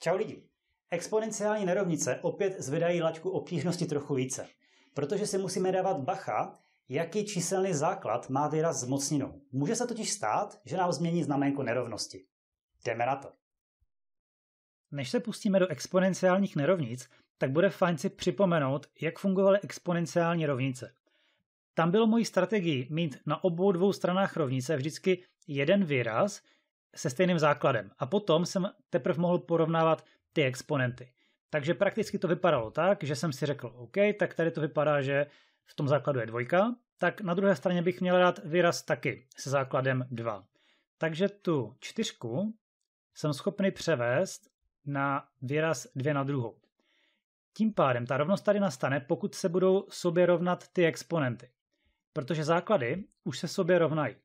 Čau lidi. Exponenciální nerovnice opět zvedají laťku obtížnosti trochu více, protože si musíme dávat bacha, jaký číselný základ má výraz s mocninou. Může se totiž stát, že nám změní znamenko nerovnosti. Jdeme na to. Než se pustíme do exponenciálních nerovnic, tak bude fajn si připomenout, jak fungovaly exponenciální rovnice. Tam bylo mojí strategií mít na obou dvou stranách rovnice vždycky jeden výraz, se stejným základem. A potom jsem teprve mohl porovnávat ty exponenty. Takže prakticky to vypadalo tak, že jsem si řekl, OK, tak tady to vypadá, že v tom základu je dvojka, tak na druhé straně bych měl dát výraz taky se základem 2. Takže tu čtyřku jsem schopný převést na výraz 2 na druhou. Tím pádem ta rovnost tady nastane, pokud se budou sobě rovnat ty exponenty. Protože základy už se sobě rovnají.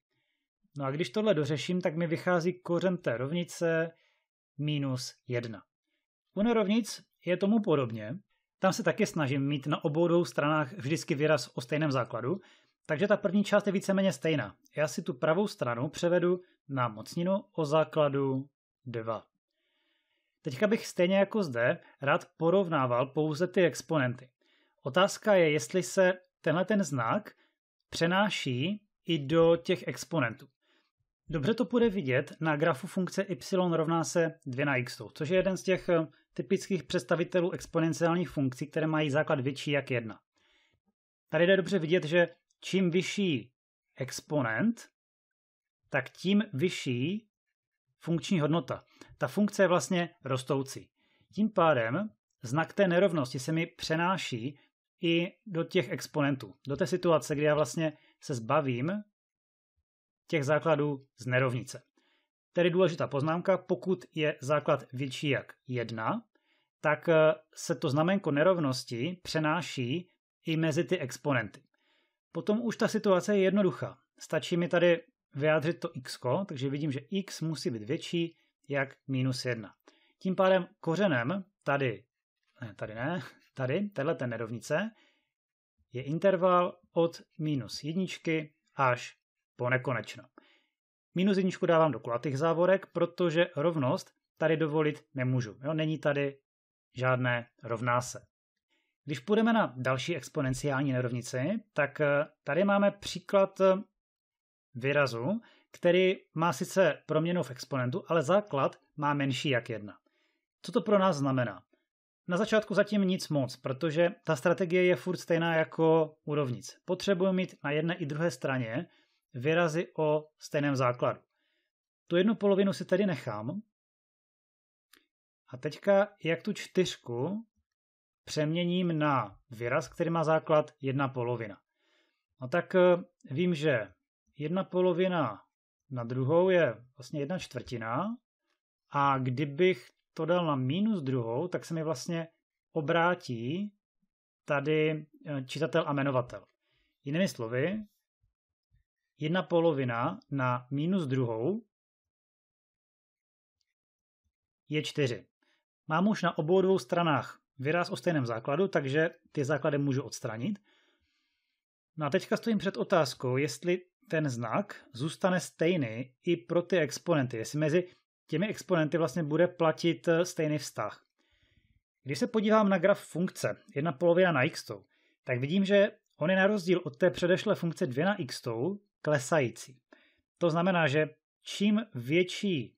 No a když tohle dořeším, tak mi vychází kořen té rovnice minus 1. U nerovnic je tomu podobně. Tam se taky snažím mít na obou dvou stranách vždycky výraz o stejném základu, takže ta první část je víceméně stejná. Já si tu pravou stranu převedu na mocninu o základu 2. Teďka bych stejně jako zde rád porovnával pouze ty exponenty. Otázka je, jestli se tenhle ten znak přenáší i do těch exponentů. Dobře to půjde vidět na grafu funkce y rovná se 2 na x, což je jeden z těch eh, typických představitelů exponenciálních funkcí, které mají základ větší jak 1. Tady jde dobře vidět, že čím vyšší exponent, tak tím vyšší funkční hodnota. Ta funkce je vlastně rostoucí. Tím pádem znak té nerovnosti se mi přenáší i do těch exponentů, do té situace, kdy já vlastně se zbavím těch základů z nerovnice. Tedy důležitá poznámka, pokud je základ větší jak 1, tak eh, se to znamenko nerovnosti přenáší i mezi ty exponenty. Potom už ta situace je jednoduchá. Stačí mi tady vyjádřit to x, takže vidím, že x musí být větší jak minus 1. Tím pádem kořenem tady, ne, tady ne, tady, téhle té nerovnice, je interval od minus jedničky až po nekonečno. Minus jedničku dávám do kulatých závorek, protože rovnost tady dovolit nemůžu. Jo, není tady žádné rovná se. Když půjdeme na další exponenciální nerovnici, tak eh, tady máme příklad eh, výrazu, který má sice proměnu v exponentu, ale základ má menší jak jedna. Co to pro nás znamená? Na začátku zatím nic moc, protože ta strategie je furt stejná jako u rovnic. Potřebuji mít na jedné i druhé straně výrazy o stejném základu. Tu jednu polovinu si tady nechám. A teďka, jak tu čtyřku přeměním na výraz, který má základ jedna polovina. No tak eh, vím, že jedna polovina na druhou je vlastně jedna čtvrtina a kdybych to dal na minus druhou, tak se mi vlastně obrátí tady eh, čitatel a jmenovatel. Jinými slovy, jedna polovina na minus druhou je 4. Mám už na obou dvou stranách výraz o stejném základu, takže ty základy můžu odstranit. No a teďka stojím před otázkou, jestli ten znak zůstane stejný i pro ty exponenty, jestli mezi těmi exponenty vlastně bude platit eh, stejný vztah. Když se podívám na graf funkce 1 polovina na x, tak vidím, že on je na rozdíl od té předešlé funkce 2 na x, klesající. To znamená, že čím větší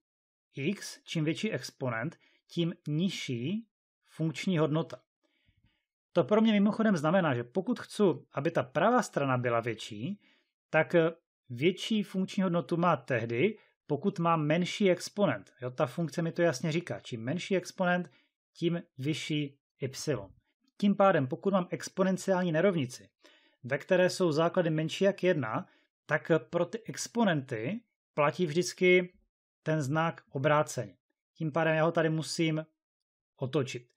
x, čím větší exponent, tím nižší funkční hodnota. To pro mě mimochodem znamená, že pokud chci, aby ta pravá strana byla větší, tak eh, větší funkční hodnotu má tehdy, pokud má menší exponent. Jo, ta funkce mi to jasně říká. Čím menší exponent, tím vyšší y. Tím pádem, pokud mám exponenciální nerovnici, ve které jsou základy menší jak 1, tak eh, pro ty exponenty platí vždycky ten znak obráceně. Tím pádem já ho tady musím otočit.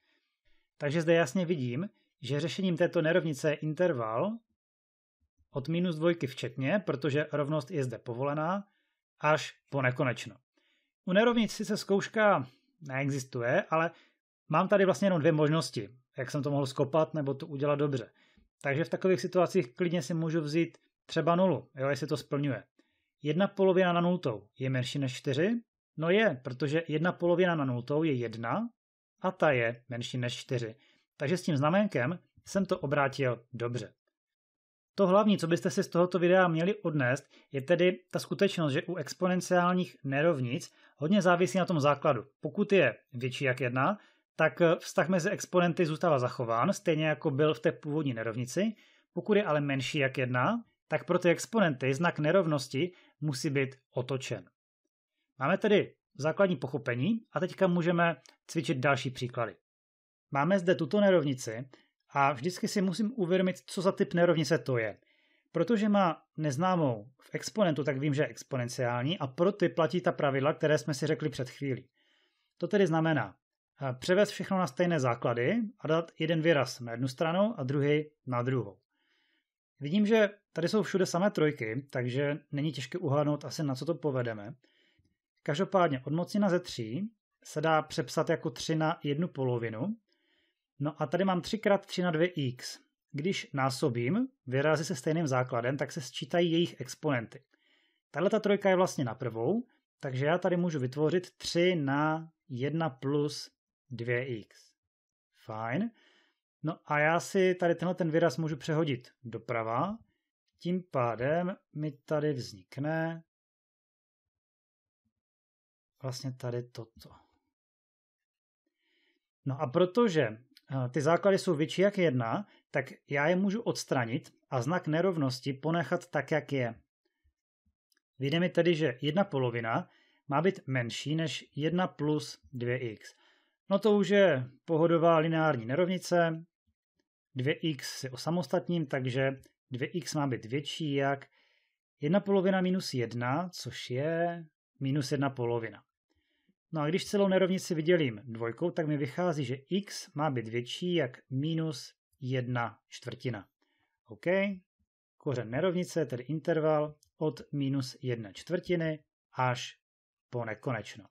Takže zde jasně vidím, že řešením této nerovnice je interval od minus dvojky včetně, protože rovnost je zde povolená, až po nekonečno. U nerovnic sice zkouška neexistuje, ale mám tady vlastně jenom dvě možnosti, jak jsem to mohl skopat nebo to udělat dobře. Takže v takových situacích klidně si můžu vzít třeba nulu, jo, jestli to splňuje. Jedna polovina na nultou je menší než 4? No je, protože jedna polovina na nultou je 1 a ta je menší než 4. Takže s tím znamenkem jsem to obrátil dobře. To hlavní, co byste si z tohoto videa měli odnést, je tedy ta skutečnost, že u exponenciálních nerovnic hodně závisí na tom základu. Pokud je větší jak jedna, tak vztah mezi exponenty zůstává zachován, stejně jako byl v té původní nerovnici. Pokud je ale menší jak jedna, tak pro ty exponenty znak nerovnosti musí být otočen. Máme tedy základní pochopení a teďka můžeme cvičit další příklady. Máme zde tuto nerovnici a vždycky si musím uvědomit, co za typ nerovnice to je. Protože má neznámou v exponentu, tak vím, že je exponenciální a pro ty platí ta pravidla, které jsme si řekli před chvílí. To tedy znamená eh, převést všechno na stejné základy a dát jeden výraz na jednu stranu a druhý na druhou. Vidím, že tady jsou všude samé trojky, takže není těžké uhádnout asi na co to povedeme. Každopádně odmocnina ze tří se dá přepsat jako 3 na jednu polovinu. No a tady mám 3 x 3 na 2x. Když násobím vyrazy se stejným základem, tak se sčítají jejich exponenty. Tahle ta trojka je vlastně na prvou, takže já tady můžu vytvořit 3 na 1 plus 2x. Fajn. No a já si tady tenhle ten výraz můžu přehodit doprava, tím pádem mi tady vznikne vlastně tady toto. No a protože eh, ty základy jsou větší jak jedna, tak já je můžu odstranit a znak nerovnosti ponechat tak, jak je. Vyjde mi tedy, že jedna polovina má být menší než 1 plus 2x. No to už je pohodová lineární nerovnice, 2x si osamostatním, takže 2x má být větší jak 1 polovina minus 1, což je minus 1 polovina. No a když celou nerovnici vydělím dvojkou, tak mi vychází, že x má být větší jak minus 1 čtvrtina. OK, kořen nerovnice, tedy interval od minus 1 čtvrtiny až po nekonečno.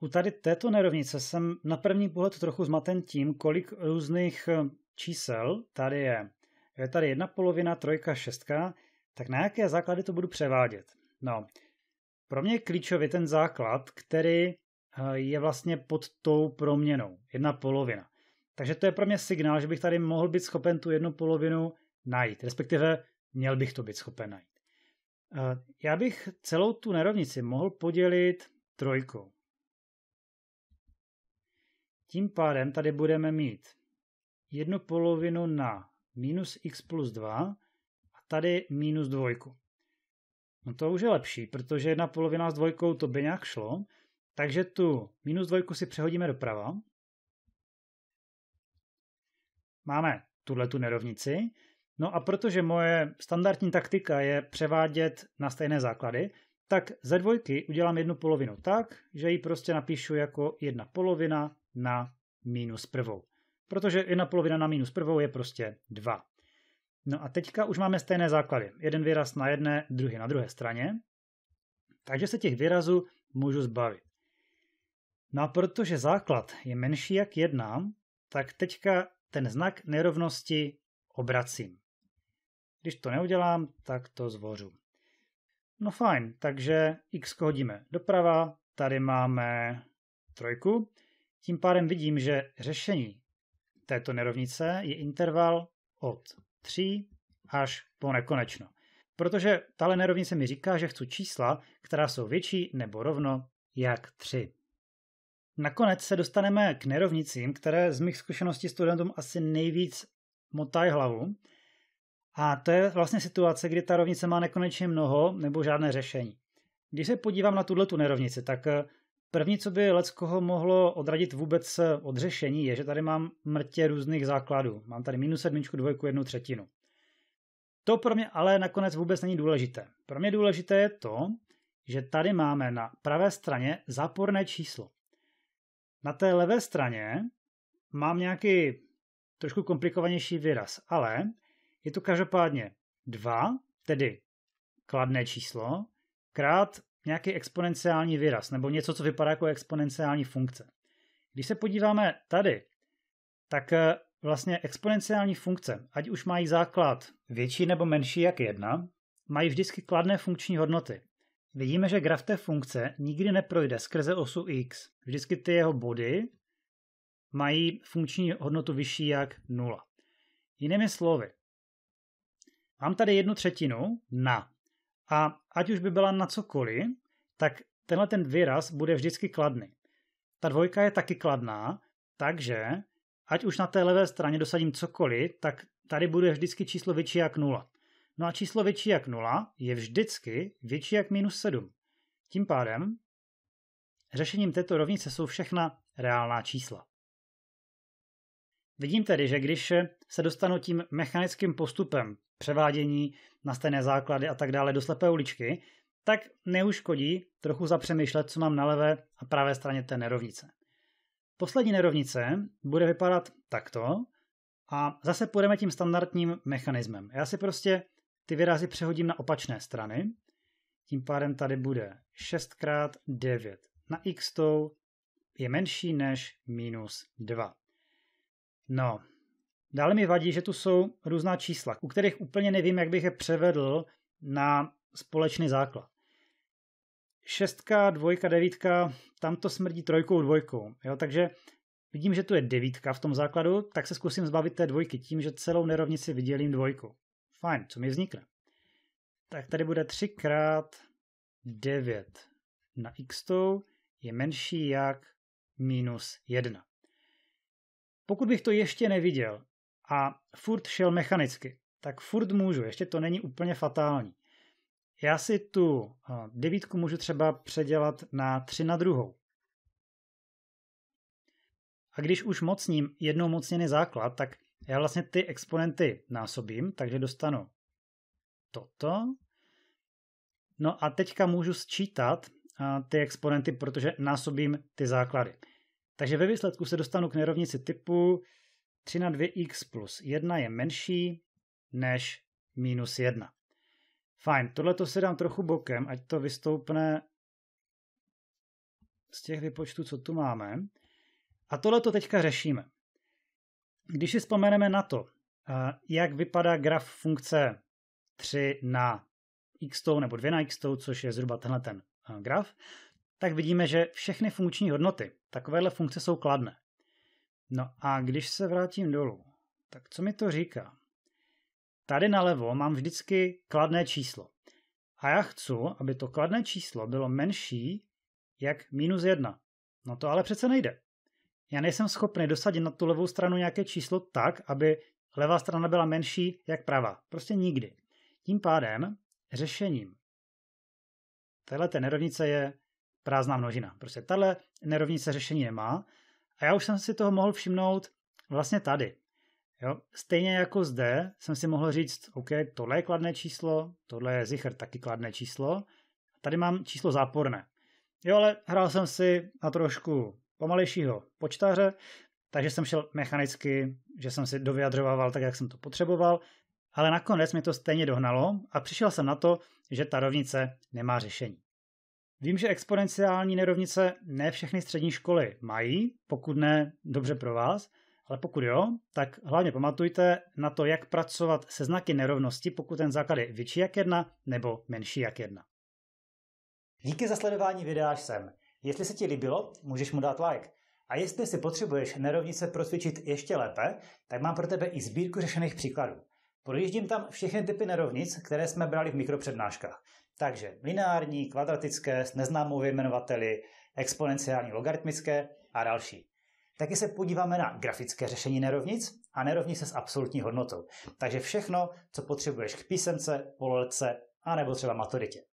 U tady této nerovnice jsem na první pohled trochu zmaten tím, kolik různých eh, čísel tady je. Je tady jedna polovina, trojka, šestka, tak na jaké základy to budu převádět? No, pro mě je klíčový ten základ, který eh, je vlastně pod tou proměnou, jedna polovina. Takže to je pro mě signál, že bych tady mohl být schopen tu jednu polovinu najít, respektive měl bych to být schopen najít. Eh, já bych celou tu nerovnici mohl podělit trojkou. Tím pádem tady budeme mít jednu polovinu na minus x plus 2 a tady minus dvojku. No to už je lepší, protože jedna polovina s dvojkou to by nějak šlo, takže tu minus dvojku si přehodíme doprava. Máme tuhle tu nerovnici. No a protože moje standardní taktika je převádět na stejné základy, tak ze dvojky udělám jednu polovinu tak, že ji prostě napíšu jako jedna polovina na minus prvou. Protože jedna polovina na minus prvou je prostě 2. No a teďka už máme stejné základy. Jeden výraz na jedné, druhý na druhé straně. Takže se těch výrazů můžu zbavit. No a protože základ je menší jak 1, tak teďka ten znak nerovnosti obracím. Když to neudělám, tak to zvořu. No fajn, takže x hodíme doprava, tady máme trojku, tím pádem vidím, že řešení této nerovnice je interval od 3 až po nekonečno. Protože tahle nerovnice mi říká, že chci čísla, která jsou větší nebo rovno jak 3. Nakonec se dostaneme k nerovnicím, které z mých zkušeností studentům asi nejvíc motají hlavu. A to je vlastně situace, kdy ta rovnice má nekonečně mnoho nebo žádné řešení. Když se podívám na tuhle tu nerovnici, tak eh, První, co by leckoho mohlo odradit vůbec od řešení, je, že tady mám mrtě různých základů. Mám tady minus sedmičku, dvojku, jednu třetinu. To pro mě ale nakonec vůbec není důležité. Pro mě důležité je to, že tady máme na pravé straně záporné číslo. Na té levé straně mám nějaký trošku komplikovanější výraz, ale je to každopádně 2, tedy kladné číslo, krát nějaký exponenciální výraz nebo něco, co vypadá jako exponenciální funkce. Když se podíváme tady, tak eh, vlastně exponenciální funkce, ať už mají základ větší nebo menší jak jedna, mají vždycky kladné funkční hodnoty. Vidíme, že graf té funkce nikdy neprojde skrze osu x. Vždycky ty jeho body mají funkční hodnotu vyšší jak 0. Jinými slovy, mám tady jednu třetinu na a ať už by byla na cokoliv, tak tenhle ten výraz bude vždycky kladný. Ta dvojka je taky kladná, takže ať už na té levé straně dosadím cokoliv, tak tady bude vždycky číslo větší jak 0. No a číslo větší jak 0 je vždycky větší jak minus 7. Tím pádem řešením této rovnice jsou všechna reálná čísla. Vidím tedy, že když se dostanu tím mechanickým postupem převádění na stejné základy a tak dále do slepé uličky, tak neuškodí trochu zapřemýšlet, co mám na levé a pravé straně té nerovnice. Poslední nerovnice bude vypadat takto a zase půjdeme tím standardním mechanismem. Já si prostě ty výrazy přehodím na opačné strany, tím pádem tady bude 6x9 na x je menší než minus 2. No, dále mi vadí, že tu jsou různá čísla, u kterých úplně nevím, jak bych je převedl na společný základ. Šestka, dvojka, devítka, tam to smrdí trojkou, dvojkou. Jo? Takže vidím, že tu je devítka v tom základu, tak se zkusím zbavit té dvojky tím, že celou nerovnici vydělím dvojkou. Fajn, co mi vznikne? Tak tady bude 3 x 9 na x je menší jak minus 1. Pokud bych to ještě neviděl a furt šel mechanicky, tak furt můžu, ještě to není úplně fatální. Já si tu eh, devítku můžu třeba předělat na tři na druhou. A když už mocním jednou mocněný základ, tak já vlastně ty exponenty násobím, takže dostanu toto. No a teďka můžu sčítat eh, ty exponenty, protože násobím ty základy. Takže ve výsledku se dostanu k nerovnici typu 3 na 2x plus 1 je menší než minus 1. Fajn, tohle to si dám trochu bokem, ať to vystoupne z těch vypočtů, co tu máme. A tohle to teďka řešíme. Když si vzpomeneme na to, eh, jak vypadá graf funkce 3 na x nebo 2 na x, což je zhruba tenhle ten eh, graf, tak vidíme, že všechny funkční hodnoty takovéhle funkce jsou kladné. No a když se vrátím dolů, tak co mi to říká? Tady nalevo mám vždycky kladné číslo. A já chci, aby to kladné číslo bylo menší jak minus jedna. No to ale přece nejde. Já nejsem schopný dosadit na tu levou stranu nějaké číslo tak, aby levá strana byla menší jak pravá. Prostě nikdy. Tím pádem řešením této té nerovnice je prázdná množina. Prostě tahle nerovnice řešení nemá. A já už jsem si toho mohl všimnout vlastně tady. Jo? Stejně jako zde jsem si mohl říct, OK, tohle je kladné číslo, tohle je zichr taky kladné číslo. Tady mám číslo záporné. Jo, ale hrál jsem si na trošku pomalejšího počtáře, takže jsem šel mechanicky, že jsem si dovyjadřoval tak, jak jsem to potřeboval, ale nakonec mi to stejně dohnalo a přišel jsem na to, že ta rovnice nemá řešení. Vím, že exponenciální nerovnice ne všechny střední školy mají, pokud ne, dobře pro vás, ale pokud jo, tak hlavně pamatujte na to, jak pracovat se znaky nerovnosti, pokud ten základ je větší jak jedna nebo menší jak jedna. Díky za sledování videa až sem. Jestli se ti líbilo, můžeš mu dát like. A jestli si potřebuješ nerovnice procvičit ještě lépe, tak mám pro tebe i sbírku řešených příkladů. Projíždím tam všechny typy nerovnic, které jsme brali v mikropřednáškách. Takže lineární, kvadratické, s neznámou vyjmenovateli, exponenciální, logaritmické a další. Taky se podíváme na grafické řešení nerovnic a nerovnice s absolutní hodnotou. Takže všechno, co potřebuješ k písemce, pololetce a nebo třeba maturitě.